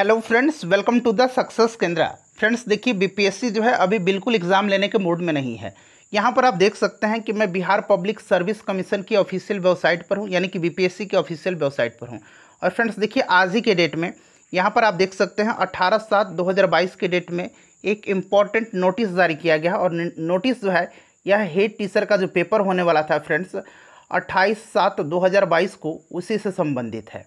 hello friends welcome to the success Kendra friends देखिए BPSC जो है अभी बिल्कुल एग्ज़ाम लेने के मूड में नहीं है यहाँ पर आप देख सकते हैं कि मैं बिहार पब्लिक सर्विस कमीशन की ऑफिशियल वेबसाइट पर हूँ यानी कि बीपीएससी की ऑफिशियल वेबसाइट पर हूँ और फ्रेंड्स देखिए आज ही के डेट में यहाँ पर आप देख सकते हैं अट्ठारह सात दो के डेट में एक इम्पॉर्टेंट नोटिस जारी किया गया और नोटिस जो है यह हेड टीचर का जो पेपर होने वाला था फ्रेंड्स अट्ठाईस सात दो को उसी से संबंधित है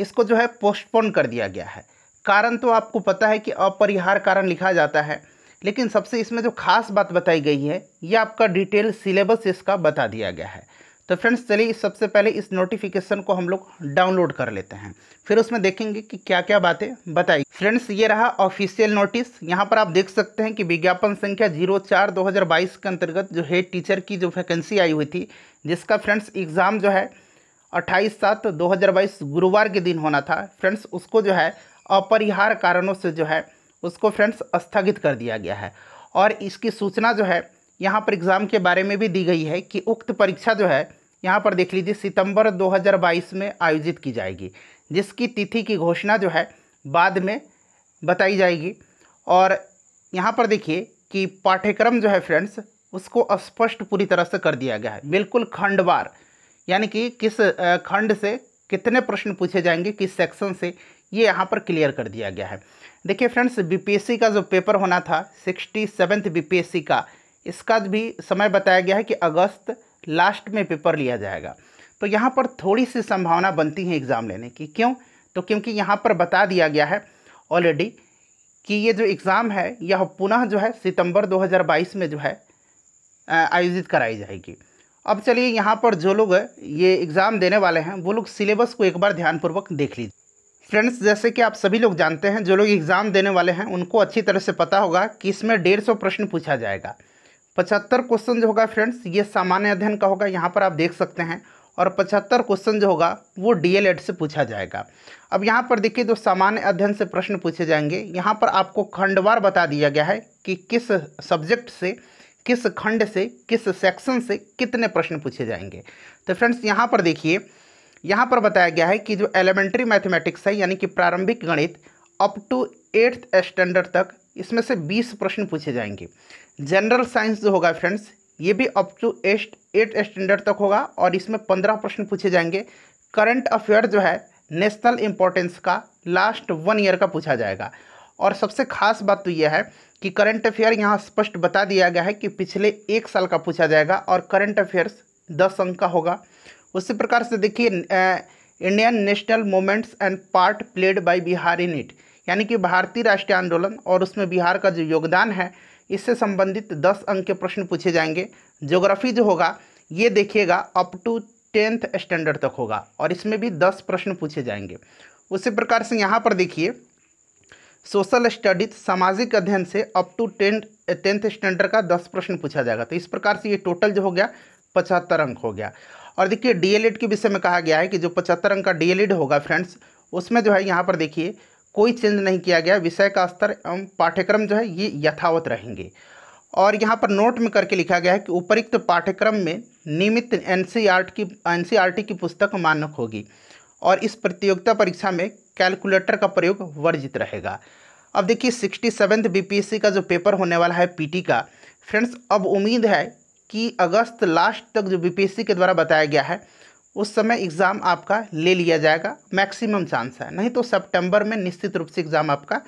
इसको जो है पोस्टपोन कर दिया गया है कारण तो आपको पता है कि अपरिहार कारण लिखा जाता है लेकिन सबसे इसमें जो खास बात बताई गई है ये आपका डिटेल सिलेबस इसका बता दिया गया है तो फ्रेंड्स चलिए सबसे पहले इस नोटिफिकेशन को हम लोग डाउनलोड कर लेते हैं फिर उसमें देखेंगे कि क्या क्या बातें बताई फ्रेंड्स ये रहा ऑफिशियल नोटिस यहाँ पर आप देख सकते हैं कि विज्ञापन संख्या जीरो चार दो के अंतर्गत जो हेड टीचर की जो वैकेंसी आई हुई थी जिसका फ्रेंड्स एग्ज़ाम जो है अट्ठाईस सात दो हज़ार बाईस गुरुवार के दिन होना था फ्रेंड्स उसको जो है अपरिहार कारणों से जो है उसको फ्रेंड्स स्थगित कर दिया गया है और इसकी सूचना जो है यहाँ पर एग्ज़ाम के बारे में भी दी गई है कि उक्त परीक्षा जो है यहाँ पर देख लीजिए सितंबर 2022 में आयोजित की जाएगी जिसकी तिथि की घोषणा जो है बाद में बताई जाएगी और यहाँ पर देखिए कि पाठ्यक्रम जो है फ्रेंड्स उसको स्पष्ट पूरी तरह से कर दिया गया है बिल्कुल खंडवार यानी कि किस खंड से कितने प्रश्न पूछे जाएंगे किस सेक्शन से ये यहाँ पर क्लियर कर दिया गया है देखिए फ्रेंड्स बीपीएससी का जो पेपर होना था सिक्सटी सेवन्थ बीपीएससी का इसका भी समय बताया गया है कि अगस्त लास्ट में पेपर लिया जाएगा तो यहाँ पर थोड़ी सी संभावना बनती है एग्ज़ाम लेने की क्यों तो क्योंकि यहाँ पर बता दिया गया है ऑलरेडी कि ये जो एग्ज़ाम है यह पुनः जो है सितंबर 2022 में जो है आयोजित कराई जाएगी अब चलिए यहाँ पर जो लोग ये एग्ज़ाम देने वाले हैं वो लोग सिलेबस को एक बार ध्यानपूर्वक देख लीजिए फ्रेंड्स जैसे कि आप सभी लोग जानते हैं जो लोग एग्ज़ाम देने वाले हैं उनको अच्छी तरह से पता होगा कि इसमें डेढ़ सौ प्रश्न पूछा जाएगा पचहत्तर क्वेश्चन जो होगा फ्रेंड्स ये सामान्य अध्ययन का होगा यहाँ पर आप देख सकते हैं और पचहत्तर क्वेश्चन जो होगा वो डी से पूछा जाएगा अब यहाँ पर देखिए जो तो सामान्य अध्ययन से प्रश्न पूछे जाएंगे यहाँ पर आपको खंडवार बता दिया गया है कि किस सब्जेक्ट से किस खंड से किस सेक्शन से कितने प्रश्न पूछे जाएंगे तो फ्रेंड्स यहाँ पर देखिए यहाँ पर बताया गया है कि जो एलिमेंट्री मैथमेटिक्स है यानी कि प्रारंभिक गणित अप टू एट्थ स्टैंडर्ड तक इसमें से बीस प्रश्न पूछे जाएंगे जनरल साइंस जो होगा फ्रेंड्स ये भी up to eight eight standard तक होगा और इसमें पंद्रह प्रश्न पूछे जाएंगे करंट अफेयर जो है नेशनल इंपॉर्टेंस का लास्ट वन ईयर का पूछा जाएगा और सबसे खास बात तो यह है कि करंट अफेयर यहाँ स्पष्ट बता दिया गया है कि पिछले एक साल का पूछा जाएगा और करंट अफेयर्स दस अंक का होगा उसी प्रकार से देखिए Indian national movements and part played by Bihar in it यानी कि भारतीय राष्ट्रीय आंदोलन और उसमें बिहार का जो योगदान है इससे संबंधित दस अंक के प्रश्न पूछे जाएंगे ज्योग्राफी जो होगा ये देखिएगा अप टू टेंथ स्टैंडर्ड तक होगा और इसमें भी दस प्रश्न पूछे जाएंगे उसी प्रकार से यहाँ पर देखिए सोशल स्टडीज सामाजिक अध्ययन से up to tenth tenth standard का दस प्रश्न पूछा जाएगा तो इस प्रकार से ये टोटल जो हो गया पचहत्तर अंक हो गया और देखिए डीएलएड के विषय में कहा गया है कि जो पचहत्तर अंक का डीएलएड होगा फ्रेंड्स उसमें जो है यहाँ पर देखिए कोई चेंज नहीं किया गया विषय का स्तर एवं पाठ्यक्रम जो है ये यथावत रहेंगे और यहाँ पर नोट में करके लिखा गया है कि उपरुक्त पाठ्यक्रम में नियमित एन e की एन e की पुस्तक मानक होगी और इस प्रतियोगिता परीक्षा में कैलकुलेटर का प्रयोग वर्जित रहेगा अब देखिए सिक्सटी सेवेंथ बी का जो पेपर होने वाला है पीटी का फ्रेंड्स अब उम्मीद है कि अगस्त लास्ट तक जो बीपीएससी के द्वारा बताया गया है उस समय एग्ज़ाम आपका ले लिया जाएगा मैक्सिमम चांस है नहीं तो सितंबर में निश्चित रूप से एग्ज़ाम आपका